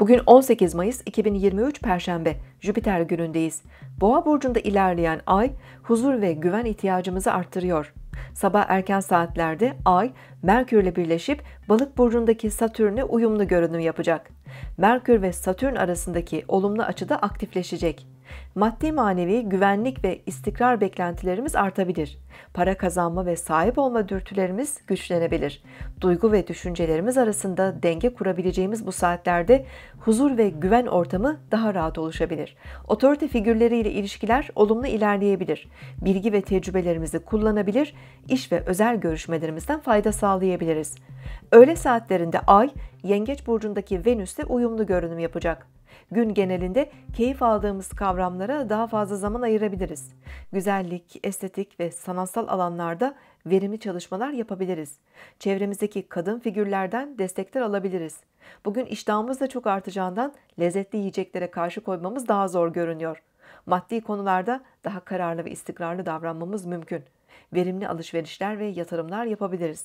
Bugün 18 Mayıs 2023 Perşembe, Jüpiter günündeyiz. Boğa burcunda ilerleyen ay huzur ve güven ihtiyacımızı arttırıyor. Sabah erken saatlerde ay Merkürle birleşip Balık burcundaki Satürn'e uyumlu görünüm yapacak. Merkür ve Satürn arasındaki olumlu açıda aktifleşecek. Maddi manevi güvenlik ve istikrar beklentilerimiz artabilir. Para kazanma ve sahip olma dürtülerimiz güçlenebilir. Duygu ve düşüncelerimiz arasında denge kurabileceğimiz bu saatlerde huzur ve güven ortamı daha rahat oluşabilir. Otorite figürleriyle ilişkiler olumlu ilerleyebilir. Bilgi ve tecrübelerimizi kullanabilir, iş ve özel görüşmelerimizden fayda sağlayabiliriz. Öğle saatlerinde Ay, Yengeç burcundaki Venüsle uyumlu görünüm yapacak gün genelinde keyif aldığımız kavramlara daha fazla zaman ayırabiliriz. Güzellik, estetik ve sanatsal alanlarda verimli çalışmalar yapabiliriz. Çevremizdeki kadın figürlerden destekler alabiliriz. Bugün iştahımız da çok artacağından lezzetli yiyeceklere karşı koymamız daha zor görünüyor. Maddi konularda daha kararlı ve istikrarlı davranmamız mümkün. Verimli alışverişler ve yatırımlar yapabiliriz.